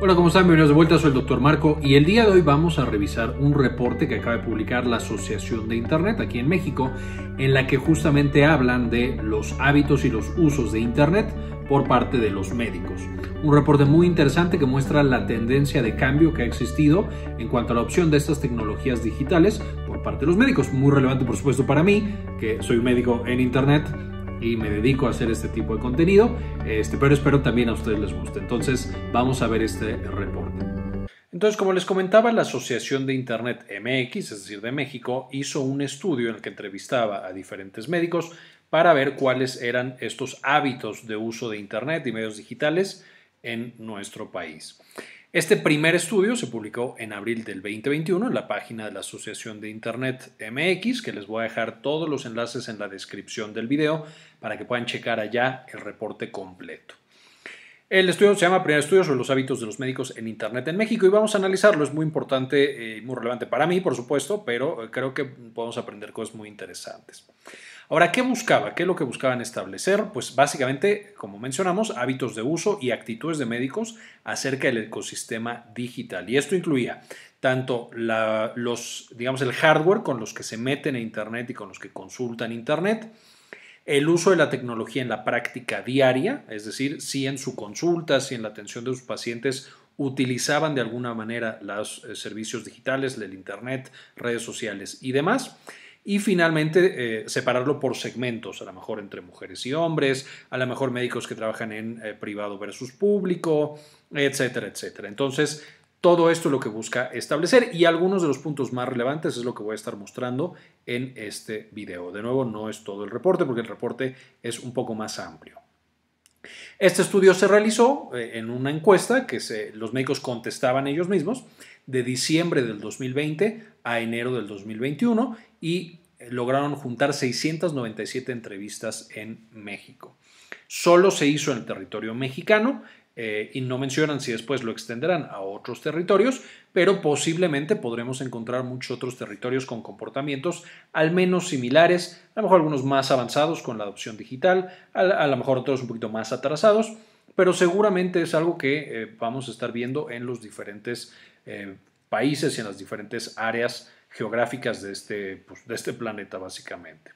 Hola, ¿cómo están? Bienvenidos de vuelta, soy el Dr. Marco y el día de hoy vamos a revisar un reporte que acaba de publicar la Asociación de Internet aquí en México, en la que justamente hablan de los hábitos y los usos de Internet por parte de los médicos. Un reporte muy interesante que muestra la tendencia de cambio que ha existido en cuanto a la opción de estas tecnologías digitales por parte de los médicos. Muy relevante, por supuesto, para mí, que soy un médico en Internet y me dedico a hacer este tipo de contenido, este, pero espero también a ustedes les guste. Entonces vamos a ver este reporte. Entonces, como les comentaba, la Asociación de Internet MX, es decir, de México, hizo un estudio en el que entrevistaba a diferentes médicos para ver cuáles eran estos hábitos de uso de Internet y medios digitales en nuestro país. Este primer estudio se publicó en abril del 2021 en la página de la Asociación de Internet MX, que les voy a dejar todos los enlaces en la descripción del video para que puedan checar allá el reporte completo. El estudio se llama Primer Estudio sobre los hábitos de los médicos en Internet en México y vamos a analizarlo. Es muy importante y eh, muy relevante para mí, por supuesto, pero eh, creo que podemos aprender cosas muy interesantes. Ahora, ¿qué buscaba? ¿Qué es lo que buscaban establecer? Pues básicamente, como mencionamos, hábitos de uso y actitudes de médicos acerca del ecosistema digital. Y esto incluía tanto los, digamos, el hardware con los que se meten a Internet y con los que consultan Internet, el uso de la tecnología en la práctica diaria, es decir, si en su consulta, si en la atención de sus pacientes utilizaban de alguna manera los eh, servicios digitales, el Internet, redes sociales y demás. Y finalmente, eh, separarlo por segmentos, a lo mejor entre mujeres y hombres, a lo mejor médicos que trabajan en eh, privado versus público, etcétera, etcétera. Entonces, todo esto es lo que busca establecer y algunos de los puntos más relevantes es lo que voy a estar mostrando en este video. De nuevo, no es todo el reporte porque el reporte es un poco más amplio. Este estudio se realizó eh, en una encuesta que los médicos contestaban ellos mismos de diciembre del 2020 a enero del 2021 y eh, lograron juntar 697 entrevistas en México. Solo se hizo en el territorio mexicano eh, y no mencionan si después lo extenderán a otros territorios, pero posiblemente podremos encontrar muchos otros territorios con comportamientos al menos similares, a lo mejor algunos más avanzados con la adopción digital, a, lo mejor otros un poquito más atrasados, pero seguramente es algo que eh, vamos a estar viendo en los diferentes eh, países y en las diferentes áreas geográficas de este, pues, de este planeta básicamente.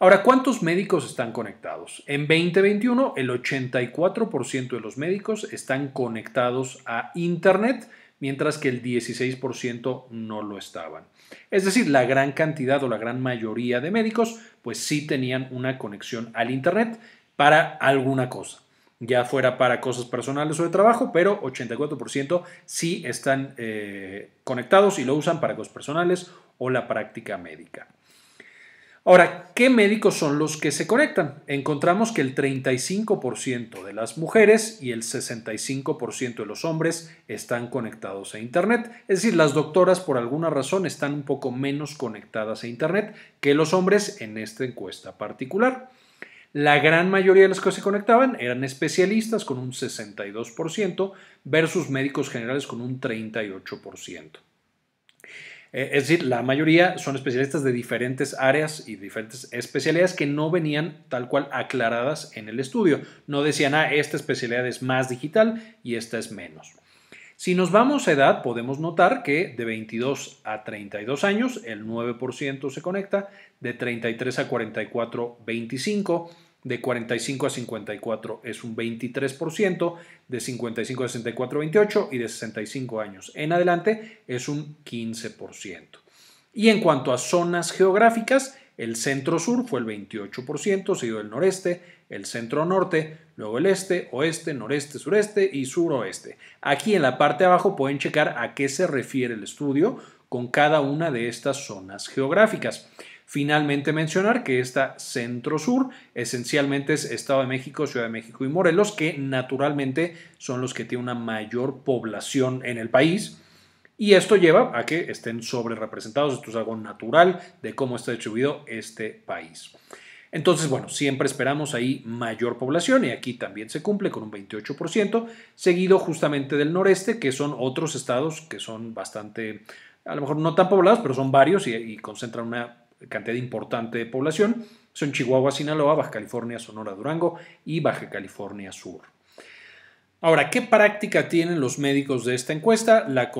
Ahora, ¿cuántos médicos están conectados? En 2021, el 84% de los médicos están conectados a Internet, mientras que el 16% no lo estaban. Es decir, la gran cantidad o la gran mayoría de médicos, pues sí tenían una conexión al Internet para alguna cosa ya fuera para cosas personales o de trabajo, pero 84% sí están eh, conectados y lo usan para cosas personales o la práctica médica. Ahora, ¿qué médicos son los que se conectan? Encontramos que el 35% de las mujeres y el 65% de los hombres están conectados a Internet. Es decir, las doctoras por alguna razón están un poco menos conectadas a Internet que los hombres en esta encuesta particular. La gran mayoría de los que se conectaban eran especialistas con un 62% versus médicos generales con un 38%. Eh, es decir, la mayoría son especialistas de diferentes áreas y diferentes especialidades que no venían tal cual aclaradas en el estudio. No decían, ah, esta especialidad es más digital y esta es menos. Si nos vamos a edad, podemos notar que de 22 a 32 años el 9% se conecta, de 33 a 44, 25 de 45 a 54 es un 23%, de 55 a 64 28 y de 65 años en adelante es un 15%. Y en cuanto a zonas geográficas, el centro-sur fue el 28%, seguido del noreste, el centro-norte, luego el este, oeste, noreste, sureste y suroeste. Aquí en la parte de abajo pueden checar a qué se refiere el estudio con cada una de estas zonas geográficas. Finalmente mencionar que esta centro-sur esencialmente es Estado de México, Ciudad de México y Morelos, que naturalmente son los que tienen una mayor población en el país. Y esto lleva a que estén sobre representados. Esto es algo natural de cómo está distribuido este país. Entonces, bueno, siempre esperamos ahí mayor población y aquí también se cumple con un 28%, seguido justamente del noreste, que son otros estados que son bastante, a lo mejor no tan poblados, pero son varios y concentran una cantidad importante de población, son Chihuahua, Sinaloa, Baja California, Sonora, Durango y Baja California Sur. Ahora, ¿qué práctica tienen los médicos de esta encuesta? La,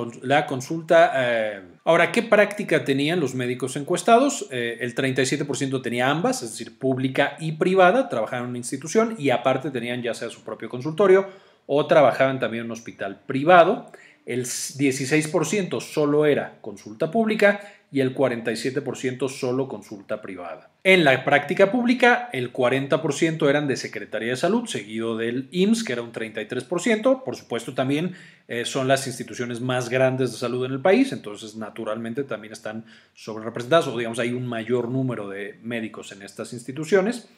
consulta... Eh, ahora, ¿qué práctica tenían los médicos encuestados? Eh, el 37% tenía ambas, es decir, pública y privada, trabajaban en una institución y aparte tenían ya sea su propio consultorio o trabajaban también en un hospital privado. El 16% solo era consulta pública y el 47% solo consulta privada. En la práctica pública, el 40% eran de Secretaría de Salud, seguido del IMSS, que era un 33%. Por supuesto, también eh, son las instituciones más grandes de salud en el país, entonces naturalmente también están representados o digamos hay un mayor número de médicos en estas instituciones.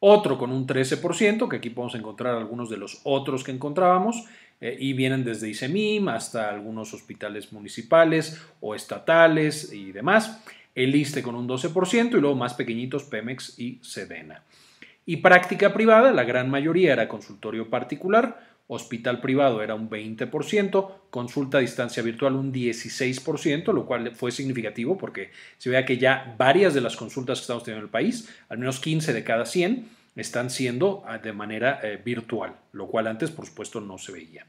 Otro con un 13%, que aquí podemos encontrar algunos de los otros que encontrábamos eh, y vienen desde ISEMIM hasta algunos hospitales municipales o estatales y demás. El ISTE con un 12% y luego más pequeñitos Pemex y Sedena. Y práctica privada, la gran mayoría era consultorio particular, hospital privado era un 20%, consulta a distancia virtual un 16%, lo cual fue significativo porque se vea que ya varias de las consultas que estamos teniendo en el país, al menos 15 de cada 100, están siendo ah, de manera eh, virtual, lo cual antes, por supuesto, no se veía.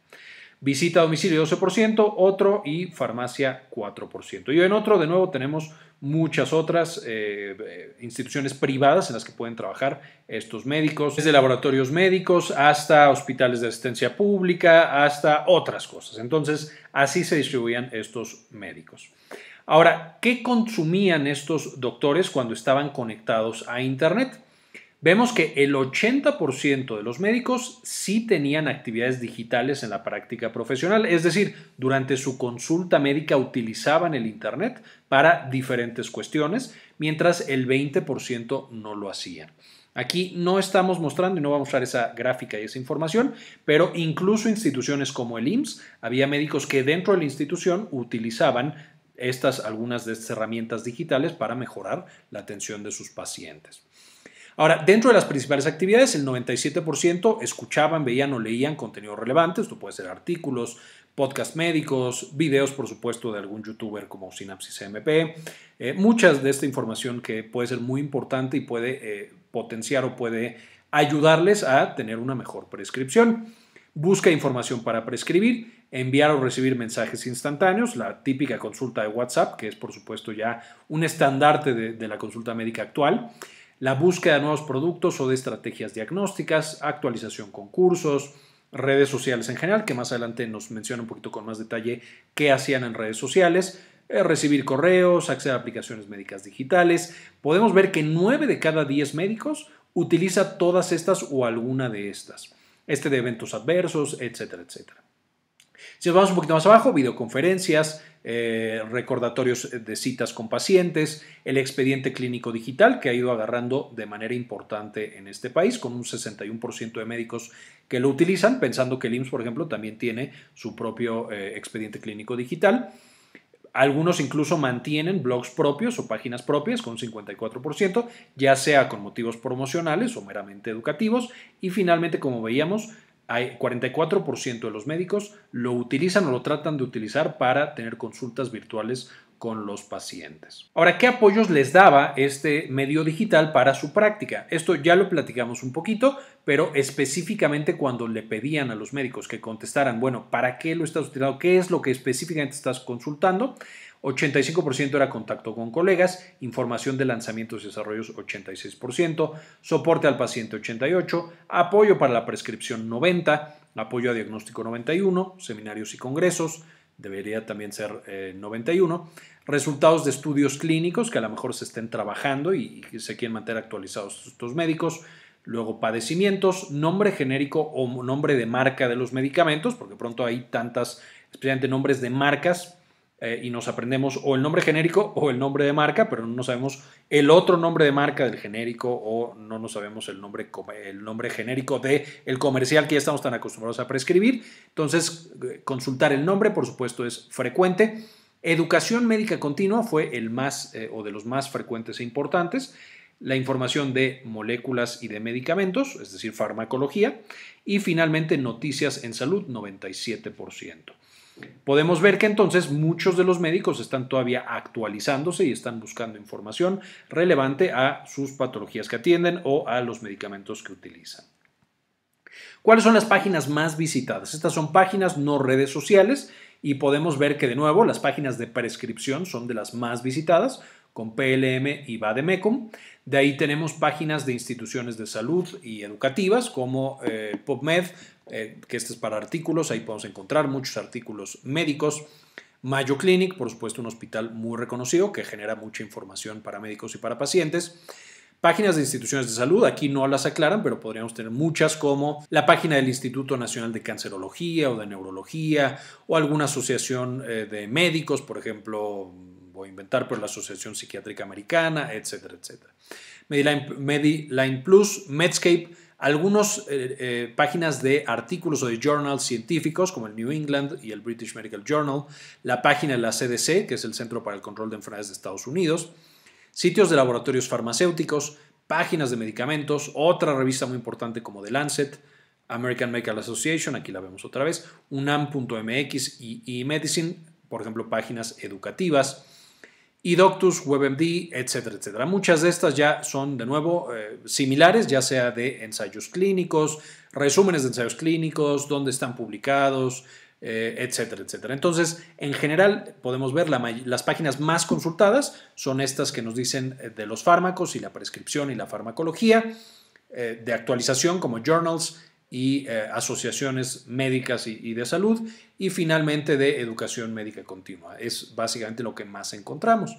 Visita a domicilio 12%, otro y farmacia 4%. Y en otro, de nuevo, tenemos muchas otras eh, eh, instituciones privadas en las que pueden trabajar estos médicos, desde laboratorios médicos hasta hospitales de asistencia pública, hasta otras cosas. Entonces, así se distribuían estos médicos. Ahora, ¿qué consumían estos doctores cuando estaban conectados a Internet? vemos que el 80% de los médicos sí tenían actividades digitales en la práctica profesional, es decir, durante su consulta médica utilizaban el Internet para diferentes cuestiones, mientras el 20% no lo hacían. Aquí no estamos mostrando y no vamos a mostrar esa gráfica y esa información, pero incluso instituciones como el IMSS, había médicos que dentro de la institución utilizaban estas algunas de estas herramientas digitales para mejorar la atención de sus pacientes. Ahora, dentro de las principales actividades, el 97% escuchaban, veían o leían contenido relevante. Esto puede ser artículos, podcast médicos, videos, por supuesto, de algún youtuber como Sinapsis MP. Eh, muchas de esta información que puede ser muy importante y puede eh, potenciar o puede ayudarles a tener una mejor prescripción. Busca información para prescribir enviar o recibir mensajes instantáneos, la típica consulta de WhatsApp, que es por supuesto ya un estandarte de, de la consulta médica actual la búsqueda de nuevos productos o de estrategias diagnósticas, actualización con cursos, redes sociales en general, que más adelante nos menciona un poquito con más detalle qué hacían en redes sociales, eh, recibir correos, acceder a aplicaciones médicas digitales. Podemos ver que 9 de cada 10 médicos utiliza todas estas o alguna de estas. Este de eventos adversos, etcétera, etcétera. Si nos vamos un poquito más abajo, videoconferencias, eh, recordatorios de citas con pacientes, el expediente clínico digital que ha ido agarrando de manera importante en este país, con un 61% de médicos que lo utilizan, pensando que el IMSS, por ejemplo, también tiene su propio eh, expediente clínico digital. Algunos incluso mantienen blogs propios o páginas propias con un 54%, ya sea con motivos promocionales o meramente educativos. Y finalmente, como veíamos, 44% de los médicos lo utilizan o lo tratan de utilizar para tener consultas virtuales con los pacientes. Ahora, ¿qué apoyos les daba este medio digital para su práctica? Esto ya lo platicamos un poquito, pero específicamente cuando le pedían a los médicos que contestaran, bueno, ¿para qué lo estás utilizando? ¿Qué es lo que específicamente estás consultando? 85% era contacto con colegas, información de lanzamientos y desarrollos 86%, soporte al paciente 88%, apoyo para la prescripción 90%, apoyo a diagnóstico 91%, seminarios y congresos, debería también ser 91. Eh, Resultados de estudios clínicos que a lo mejor se estén trabajando y, y se quieren mantener actualizados estos médicos. Luego padecimientos, nombre genérico o nombre de marca de los medicamentos, porque pronto hay tantas, especialmente nombres de marcas, eh, y nos aprendemos o el nombre genérico o el nombre de marca, pero no sabemos el otro nombre de marca del genérico o no nos sabemos el nombre, el nombre genérico del el comercial que ya estamos tan acostumbrados a prescribir. Entonces, eh, consultar el nombre, por supuesto, es frecuente. Educación médica continua fue el más eh, o de los más frecuentes e importantes la información de moléculas y de medicamentos, es decir, farmacología, y finalmente noticias en salud, 97%. Podemos ver que entonces muchos de los médicos están todavía actualizándose y están buscando información relevante a sus patologías que atienden o a los medicamentos que utilizan. ¿Cuáles son las páginas más visitadas? Estas son páginas no redes sociales y podemos ver que de nuevo las páginas de prescripción son de las más visitadas con PLM y Bademecum. E de ahí tenemos páginas de instituciones de salud y educativas como eh, PubMed, eh, que este es para artículos, ahí podemos encontrar muchos artículos médicos. Mayo Clinic, por supuesto, un hospital muy reconocido que genera mucha información para médicos y para pacientes. Páginas de instituciones de salud, aquí no las aclaran, pero podríamos tener muchas como la página del Instituto Nacional de Cancerología o de Neurología o alguna asociación eh, de médicos, por ejemplo, voy a inventar, pero pues, la Asociación Psiquiátrica Americana, etcétera, etcétera. Plus, Medscape, algunas eh, eh, páginas de artículos o de journals científicos, como el New England y el British Medical Journal, la página de la CDC, que es el Centro para el Control de Enfermedades de Estados Unidos, sitios de laboratorios farmacéuticos, páginas de medicamentos, otra revista muy importante como The Lancet, American Medical Association, aquí la vemos otra vez, unam.mx y eMedicine, por ejemplo, páginas educativas y WebMD, etcétera, etcétera. Muchas de estas ya son, de nuevo, eh, similares, ya sea de ensayos clínicos, resúmenes de ensayos clínicos, dónde están publicados, eh, etcétera, etcétera. Entonces, en general, podemos ver las páginas más consultadas son estas que nos dicen eh, de los fármacos y la prescripción y la farmacología, de actualización como journals, y eh, asociaciones médicas y, y, de salud y finalmente de educación médica continua. Es básicamente lo que más encontramos.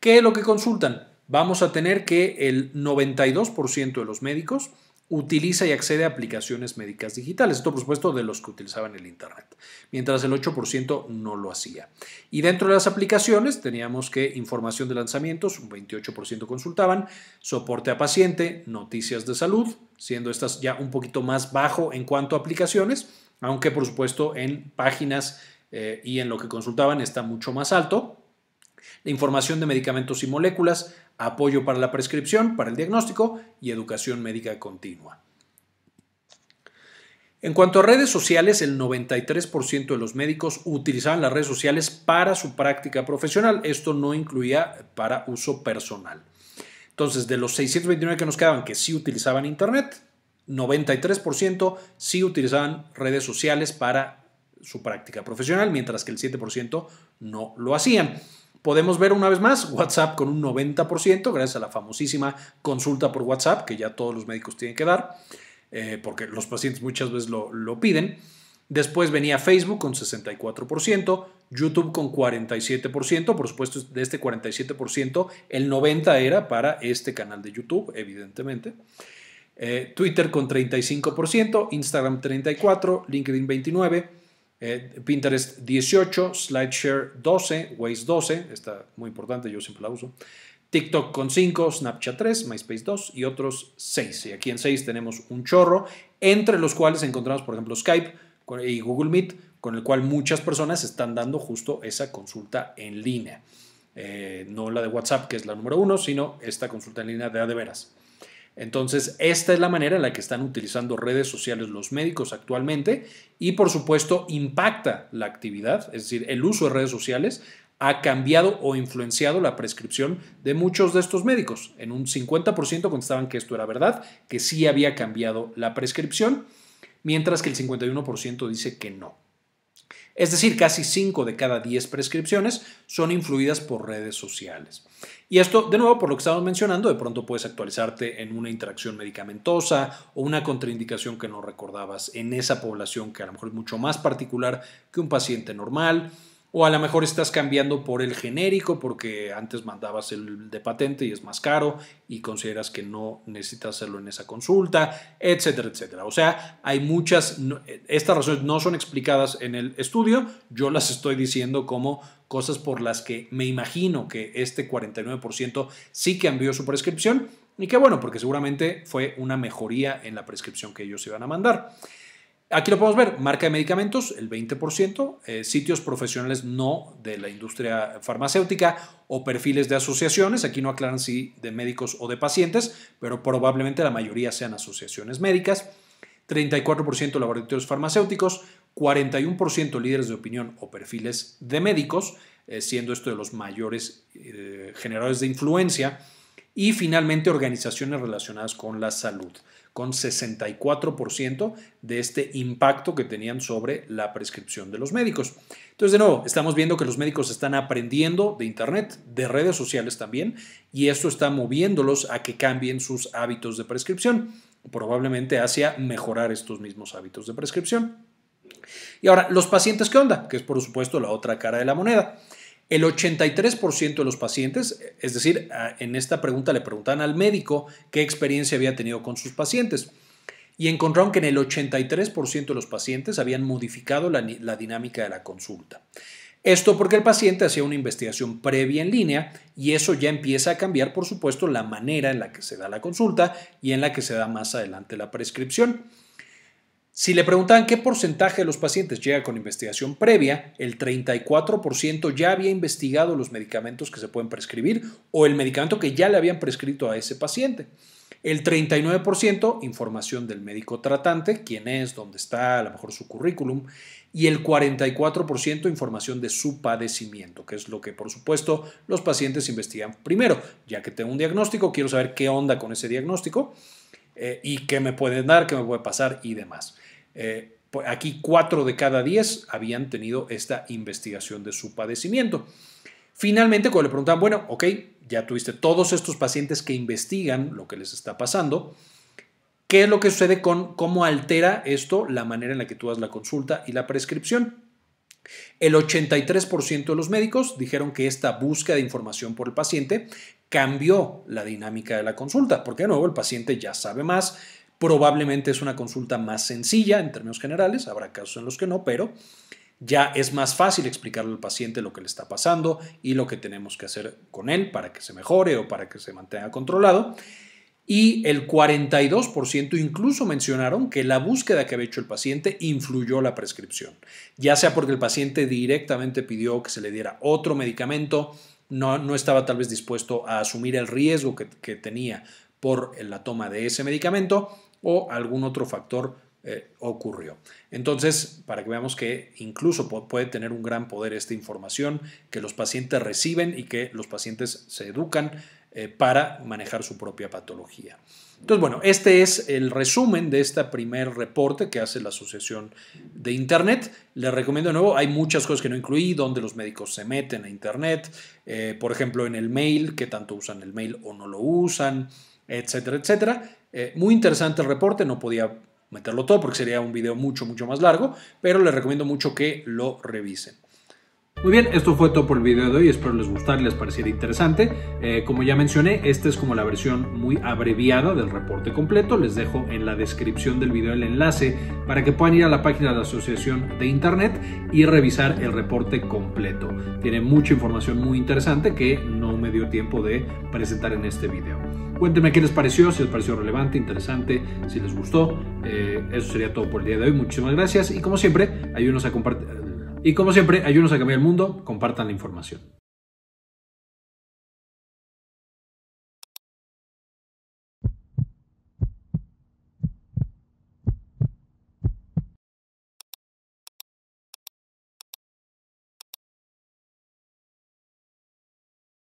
¿Qué es lo que consultan? Vamos a tener que el 92% de los médicos utiliza y accede a aplicaciones médicas digitales. Esto, por supuesto, de los que utilizaban el Internet, mientras el 8% no lo hacía. Y dentro de las aplicaciones teníamos que información de lanzamientos, un 28% consultaban, soporte a paciente, noticias de salud, siendo estas ya un poquito más bajo en cuanto a aplicaciones, aunque, por supuesto, en páginas eh, y en lo que consultaban está mucho más alto la información de medicamentos y moléculas, apoyo para la prescripción, para el diagnóstico y educación médica continua. En cuanto a redes sociales, el 93% de los médicos utilizaban las redes sociales para su práctica profesional. Esto no incluía para uso personal. Entonces, de los 629 que nos quedaban que sí utilizaban Internet, 93% sí utilizaban redes sociales para su práctica profesional, mientras que el 7% no lo hacían. Podemos ver una vez más WhatsApp con un 90%, gracias a la famosísima consulta por WhatsApp, que ya todos los médicos tienen que dar, eh, porque los pacientes muchas veces lo, piden. Después venía Facebook con 64%, YouTube con 47%, por supuesto de este 47% el 90% era para este canal de YouTube, evidentemente. Eh, Twitter con 35%, Instagram 34%, LinkedIn 29%. Eh, Pinterest 18, SlideShare 12, Waze 12, está muy importante, yo siempre la uso, TikTok con 5, Snapchat 3, MySpace 2 y otros 6. Y aquí en 6 tenemos un chorro, entre los cuales encontramos, por ejemplo, Skype y Google Meet, con el cual muchas personas están dando justo esa consulta en línea. Eh, no la de WhatsApp, que es la número 1, sino esta consulta en línea de a de veras. Entonces, esta es la manera en la que están utilizando redes sociales los médicos actualmente y, por supuesto, impacta la actividad, es decir, el uso de redes sociales ha cambiado o influenciado la prescripción de muchos de estos médicos. En un 50% contestaban que esto era verdad, que sí había cambiado la prescripción, mientras que el 51% dice que no. Es decir, casi 5 de cada 10 prescripciones son influidas por redes sociales. Y esto, de nuevo, por lo que estamos mencionando, de pronto puedes actualizarte en una interacción medicamentosa o una contraindicación que no recordabas en esa población que a lo mejor es mucho más particular que un paciente normal. O a lo mejor estás cambiando por el genérico porque antes mandabas el de patente y es más caro y consideras que no necesitas hacerlo en esa consulta, etcétera, etcétera. O sea, hay muchas, eh, estas razones no son explicadas en el estudio, yo las estoy diciendo como cosas por las que me imagino que este 49% sí que cambió su prescripción y que bueno, porque seguramente fue una mejoría en la prescripción que ellos iban a mandar. Aquí lo podemos ver, marca de medicamentos, el 20%, eh, sitios profesionales no de la industria farmacéutica o perfiles de asociaciones, aquí no aclaran si de médicos o de pacientes, pero probablemente la mayoría sean asociaciones médicas, 34% laboratorios farmacéuticos, 41% líderes de opinión o perfiles de médicos, eh, siendo esto de los mayores eh, generadores de influencia, y finalmente organizaciones relacionadas con la salud con 64% de este impacto que tenían sobre la prescripción de los médicos. Entonces, de nuevo, estamos viendo que los médicos están aprendiendo de Internet, de redes sociales también, y esto está moviéndolos a que cambien sus hábitos de prescripción, probablemente hacia mejorar estos mismos hábitos de prescripción. Y ahora, los pacientes, ¿qué onda? Que es por supuesto la otra cara de la moneda. El 83% de los pacientes, es decir, en esta pregunta le preguntan al médico qué experiencia había tenido con sus pacientes y encontraron que en el 83% de los pacientes habían modificado la, la, dinámica de la consulta. Esto porque el paciente hacía una investigación previa en línea y eso ya empieza a cambiar, por supuesto, la manera en la que se da la consulta y en la que se da más adelante la prescripción. Si le preguntaban qué porcentaje de los pacientes llega con investigación previa, el 34% ya había investigado los medicamentos que se pueden prescribir o el medicamento que ya le habían prescrito a ese paciente. El 39% información del médico tratante, quién es, dónde está, a lo mejor su currículum, y el 44% información de su padecimiento, que es lo que por supuesto los pacientes investigan primero, ya que tengo un diagnóstico, quiero saber qué onda con ese diagnóstico eh, y qué me pueden dar, qué me puede pasar y demás. Eh, pues, aquí cuatro de cada diez habían tenido esta investigación de su padecimiento. Finalmente, cuando le preguntan, bueno, ok, ya tuviste todos estos pacientes que investigan lo que les está pasando, ¿qué es lo que sucede con cómo altera esto la manera en la que tú das la consulta y la prescripción? El 83% de los médicos dijeron que esta búsqueda de información por el paciente cambió la dinámica de la consulta, porque de nuevo el paciente ya sabe más, Probablemente es una consulta más sencilla en términos generales, habrá casos en los que no, pero ya es más fácil explicarle al paciente lo que le está pasando y lo que tenemos que hacer con él para que se mejore o para que se mantenga controlado. Y el 42% incluso mencionaron que la búsqueda que había hecho el paciente influyó la prescripción, ya sea porque el paciente directamente pidió que se le diera otro medicamento, no, no estaba tal vez dispuesto a asumir el riesgo que, que tenía por la toma de ese medicamento o algún otro factor eh, ocurrió. Entonces, para que veamos que incluso puede tener un gran poder esta información que los pacientes reciben y que los pacientes se educan eh, para manejar su propia patología. Entonces, bueno, este es el resumen de este primer reporte que hace la Asociación de Internet. Les recomiendo de nuevo, hay muchas cosas que no incluí, donde los médicos se meten a Internet, eh, por ejemplo, en el mail, que tanto usan el mail o no lo usan, etcétera, etcétera. Eh, muy interesante el reporte, no podía meterlo todo porque sería un video mucho, mucho más largo, pero les recomiendo mucho que lo revisen. Muy bien, esto fue todo por el video de hoy, espero les gustara, les pareciera interesante. Eh, como ya mencioné, esta es como la versión muy abreviada del reporte completo, les dejo en la descripción del video el enlace para que puedan ir a la página de la asociación de internet y revisar el reporte completo. Tiene mucha información muy interesante que no me dio tiempo de presentar en este video. Cuéntenme qué les pareció, si les pareció relevante, interesante, si les gustó. Eh, eso sería todo por el día de hoy. Muchísimas gracias y como siempre, ayúdenos a compartir y como siempre, ayúdenos a cambiar el mundo, compartan la información.